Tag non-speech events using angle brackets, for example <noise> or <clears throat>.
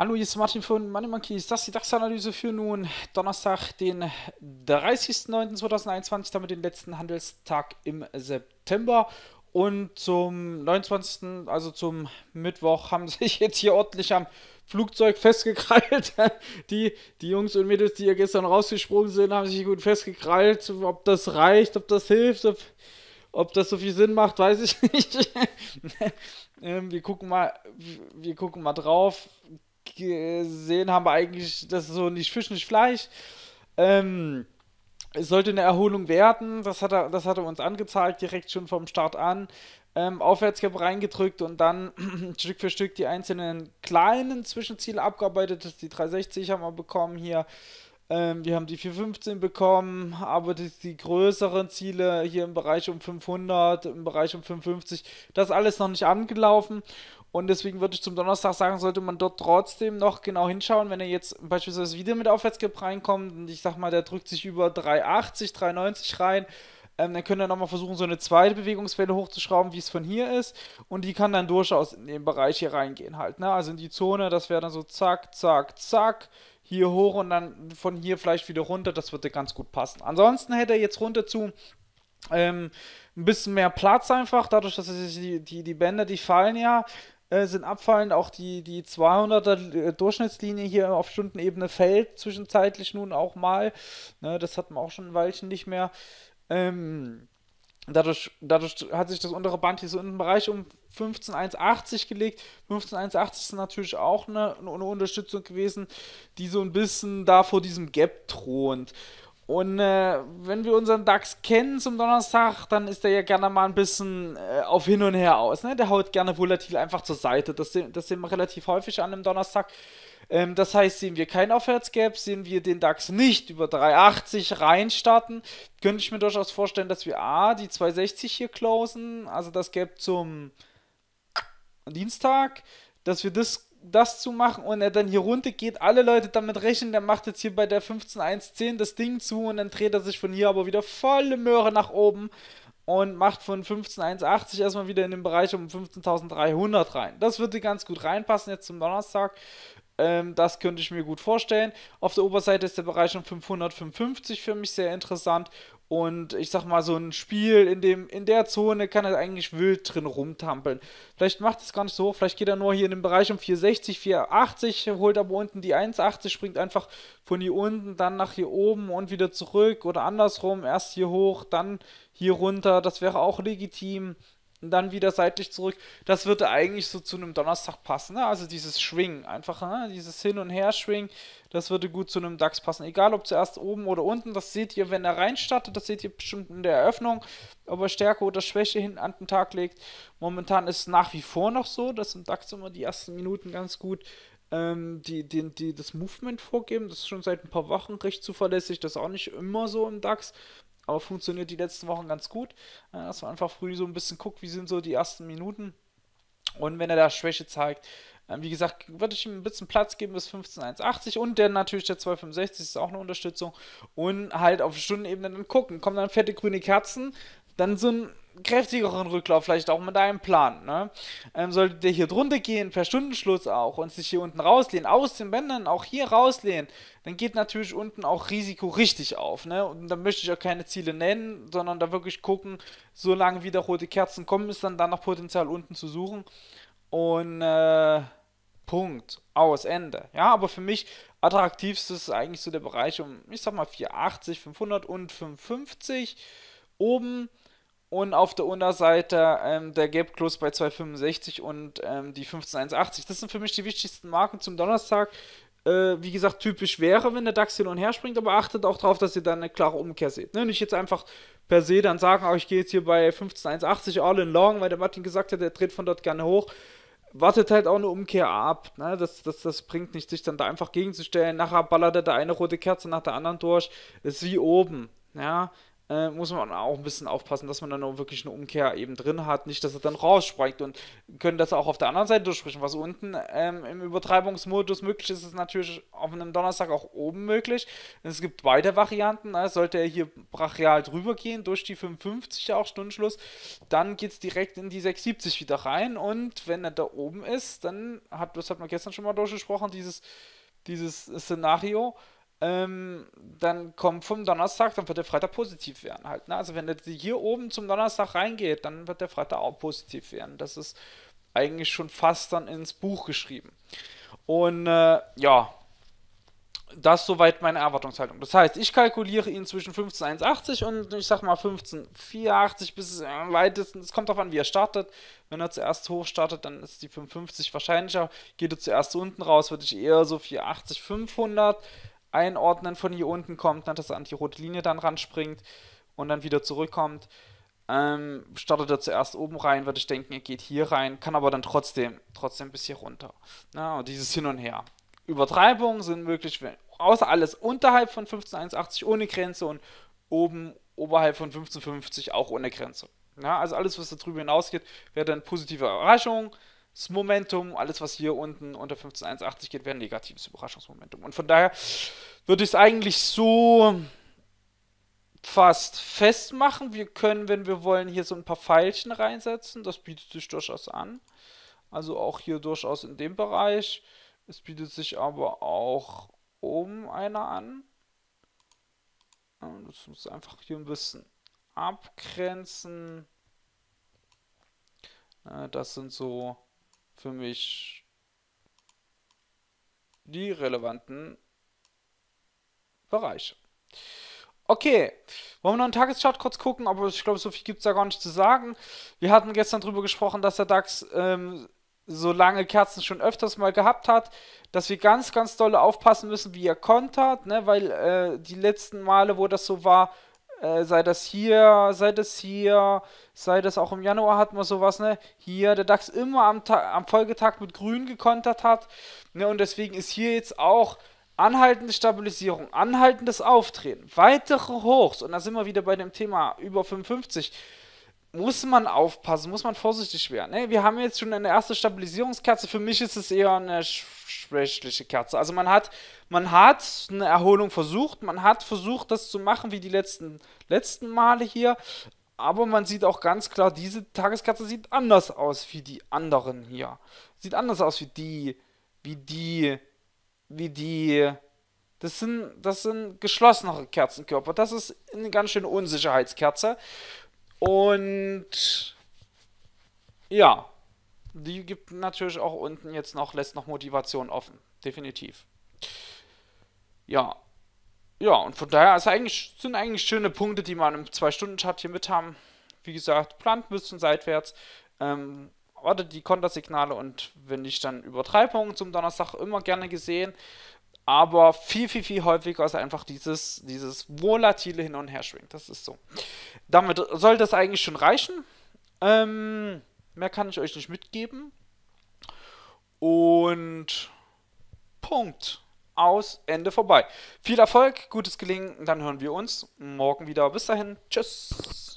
Hallo, hier ist Martin von Money Monkeys. Das ist die DAX-Analyse für nun Donnerstag, den 30.09.2021, damit den letzten Handelstag im September. Und zum 29., also zum Mittwoch, haben <laughs> sich jetzt hier ordentlich am Flugzeug festgekrallt. <laughs> Die, die Jungs und Mädels, die ja gestern rausgesprungen sind, haben sich gut festgekrallt. Ob das reicht, ob das hilft, ob, ob das so viel Sinn macht, weiß ich <laughs> nicht. Ähm, wir, gucken mal, wir gucken mal drauf gesehen haben wir eigentlich, das ist so nicht Fisch, nicht Fleisch. Ähm, es sollte eine Erholung werden, das hat, er, das hat er uns angezeigt, direkt schon vom Start an. Ähm, Aufwärtsgap reingedrückt und dann <clears throat> Stück für Stück die einzelnen kleinen Zwischenziele abgearbeitet. Das ist Die 360 haben wir bekommen hier. Ähm, wir haben die 415 bekommen, aber die, die, größeren Ziele hier im Bereich um 500, im Bereich um 550, das ist alles noch nicht angelaufen. Und deswegen würde ich zum Donnerstag sagen, sollte man dort trotzdem noch genau hinschauen, wenn er jetzt beispielsweise wieder mit Aufwärtskip reinkommt und ich sag mal, der drückt sich über 3,80, 3,90 rein, ähm, dann können wir nochmal versuchen, so eine zweite Bewegungswelle hochzuschrauben, wie es von hier ist. Und die kann dann durchaus in den Bereich hier reingehen halt. Ne? Also in die Zone, das wäre dann so zack, zack, zack hier hoch und dann von hier vielleicht wieder runter. Das würde ganz gut passen. Ansonsten hätte er jetzt runter zu ähm, ein bisschen mehr Platz einfach, dadurch, dass die, die, die Bänder, die fallen ja. Äh, sind abfallend. Auch die, die 200er äh, Durchschnittslinie hier auf Stundenebene fällt zwischenzeitlich nun auch mal. Ne, das hat man auch schon ein Weilchen nicht mehr. Ähm, Dadurch, dadurch, hat sich das untere Band hier so in den Bereich um 15,180 gelegt. 15,180 ist natürlich auch eine, eine, Unterstützung gewesen, die so ein bisschen da vor diesem Gap thront. Und äh, wenn wir unseren DAX kennen zum Donnerstag, dann ist der ja gerne mal ein bisschen äh, auf hin und her aus. Ne? Der haut gerne volatil einfach zur Seite. Das, das sehen wir relativ häufig an einem Donnerstag. Ähm, das heißt, sehen wir kein Aufwärtsgap, sehen wir den DAX nicht über 3,80 reinstarten, könnte ich mir durchaus vorstellen, dass wir A, ah, die 2,60 hier closen, also das Gap zum Dienstag, dass wir das das zu machen und er dann hier runter geht, alle Leute damit rechnen, der macht jetzt hier bei der 15.1.10 das Ding zu und dann dreht er sich von hier aber wieder volle Möhre nach oben und macht von 15.180 erstmal wieder in den Bereich um 15.300 rein. Das würde ganz gut reinpassen jetzt zum Donnerstag. Ähm, das könnte ich mir gut vorstellen. Auf der Oberseite ist der Bereich um 555 für mich sehr interessant. Und ich sag mal, so ein Spiel in, dem, in der Zone kann er halt eigentlich wild drin rumtampeln. Vielleicht macht es gar nicht so hoch, vielleicht geht er nur hier in den Bereich um 460, 480, holt aber unten die 180, springt einfach von hier unten, dann nach hier oben und wieder zurück oder andersrum. Erst hier hoch, dann hier runter. Das wäre auch legitim und dann wieder seitlich zurück. Das würde eigentlich so zu einem Donnerstag passen. Ne? Also dieses Schwingen, einfach ne? dieses Hin- und Her-Schwingen, das würde gut zu einem DAX passen. Egal ob zuerst oben oder unten, das seht ihr, wenn er reinstartet, das seht ihr bestimmt in der Eröffnung, ob er Stärke oder Schwäche hinten an den Tag legt. Momentan ist es nach wie vor noch so, dass im DAX immer die ersten Minuten ganz gut ähm, die, die, die das Movement vorgeben. Das ist schon seit ein paar Wochen recht zuverlässig. Das ist auch nicht immer so im DAX aber funktioniert die letzten Wochen ganz gut. Äh, dass man einfach früh so ein bisschen guckt, wie sind so die ersten Minuten. Und wenn er da Schwäche zeigt, äh, wie gesagt, würde ich ihm ein bisschen Platz geben bis 15,180 und dann natürlich der 1265 ist auch eine Unterstützung und halt auf Stundenebene dann gucken. Kommen dann fette grüne Kerzen, dann so ein kräftigeren Rücklauf, vielleicht auch mit einem Plan. Ne? Ähm, sollte der hier drunter gehen, per Stundenschluss auch, und sich hier unten rauslehnen, aus den Bändern auch hier rauslehnen, dann geht natürlich unten auch Risiko richtig auf. Ne? Und da möchte ich auch keine Ziele nennen, sondern da wirklich gucken, solange wieder rote Kerzen kommen, ist dann da noch Potenzial unten zu suchen. Und äh, Punkt. Aus, Ende. Ja, aber für mich attraktivstes ist eigentlich so der Bereich um, ich sag mal, 480, 500 und 550. Oben und auf der Unterseite ähm, der Gap Close bei 2,65 und ähm, die 15,180. Das sind für mich die wichtigsten Marken zum Donnerstag. Äh, wie gesagt, typisch wäre, wenn der DAX hin und her springt, aber achtet auch darauf, dass ihr dann eine klare Umkehr seht. Ne? Nicht jetzt einfach per se dann sagen, oh, ich gehe jetzt hier bei 15,180 all in long, weil der Martin gesagt hat, er dreht von dort gerne hoch. Wartet halt auch eine Umkehr ab. Ne? Das, das, das bringt nicht, sich dann da einfach gegenzustellen. Nachher ballert er da eine rote Kerze nach der anderen durch. Das ist wie oben. Ja, äh, muss man auch ein bisschen aufpassen, dass man dann auch wirklich eine Umkehr eben drin hat, nicht, dass er dann rausspringt und können das auch auf der anderen Seite durchsprechen, was unten ähm, im Übertreibungsmodus möglich ist, ist natürlich auf einem Donnerstag auch oben möglich. Es gibt beide Varianten, also sollte er hier brachial drüber gehen, durch die 55 auch Stundenschluss, dann geht es direkt in die 670 wieder rein und wenn er da oben ist, dann hat, das hat man gestern schon mal durchgesprochen, dieses, dieses Szenario, ähm, dann kommt vom Donnerstag, dann wird der Freitag positiv werden halt. Ne? Also wenn der hier oben zum Donnerstag reingeht, dann wird der Freitag auch positiv werden. Das ist eigentlich schon fast dann ins Buch geschrieben. Und äh, ja, das ist soweit meine Erwartungshaltung. Das heißt, ich kalkuliere ihn zwischen 15,81 und ich sag mal 15,84 bis am äh, weitesten. Es kommt darauf an, wie er startet. Wenn er zuerst hoch startet, dann ist die 550 wahrscheinlicher. Geht er zuerst unten raus, würde ich eher so 480, 500 einordnen von hier unten kommt, ne, dass er an die rote Linie dann ranspringt und dann wieder zurückkommt. Ähm, startet er zuerst oben rein, würde ich denken, er geht hier rein, kann aber dann trotzdem, trotzdem bis hier runter. Na, ne, und dieses Hin und Her. Übertreibungen sind möglich, wenn, außer alles unterhalb von 1581 ohne Grenze und oben oberhalb von 1550 auch ohne Grenze. Ja, ne, also alles, was da drüber hinausgeht, wäre dann positive Überraschung das Momentum, alles was hier unten unter 15,180 geht, wäre ein negatives Überraschungsmomentum. Und von daher würde ich es eigentlich so fast festmachen. Wir können, wenn wir wollen, hier so ein paar Pfeilchen reinsetzen. Das bietet sich durchaus an. Also auch hier durchaus in dem Bereich. Es bietet sich aber auch oben einer an. Das muss einfach hier ein bisschen abgrenzen. Das sind so für mich die relevanten Bereiche. Okay, wollen wir noch einen Tageschart kurz gucken, aber ich glaube, so viel gibt es da gar nicht zu sagen. Wir hatten gestern darüber gesprochen, dass der DAX ähm, so lange Kerzen schon öfters mal gehabt hat, dass wir ganz, ganz doll aufpassen müssen, wie er kontert, ne? weil äh, die letzten Male, wo das so war, äh, sei das hier, sei das hier, sei das auch im Januar hat man sowas, ne? Hier, der DAX immer am, Ta am Folgetag mit Grün gekontert hat. Ne? Und deswegen ist hier jetzt auch anhaltende Stabilisierung, anhaltendes Auftreten, weitere Hochs. Und da sind wir wieder bei dem Thema über 55 muss man aufpassen, muss man vorsichtig werden. Ne? Wir haben jetzt schon eine erste Stabilisierungskerze. Für mich ist es eher eine schwächliche Kerze. Also man hat, man hat eine Erholung versucht, man hat versucht, das zu machen wie die letzten, letzten Male hier. Aber man sieht auch ganz klar, diese Tageskerze sieht anders aus wie die anderen hier. Sieht anders aus wie die, wie die, wie die. Das sind, das sind geschlossenere Kerzenkörper. Das ist eine ganz schöne Unsicherheitskerze. Und ja, die gibt natürlich auch unten jetzt noch, lässt noch Motivation offen. Definitiv. Ja. Ja, und von daher ist eigentlich, sind eigentlich schöne Punkte, die man im 2-Stunden-Chart hier mit haben. Wie gesagt, plant ein bisschen seitwärts. Ähm, wartet die Kontersignale und wenn nicht, dann Übertreibungen zum Donnerstag immer gerne gesehen aber viel, viel, viel häufiger ist einfach dieses, dieses volatile Hin- und Herschwingen. Das ist so. Damit soll das eigentlich schon reichen. Ähm, mehr kann ich euch nicht mitgeben. Und Punkt. Aus, Ende vorbei. Viel Erfolg, gutes Gelingen, dann hören wir uns morgen wieder. Bis dahin, tschüss.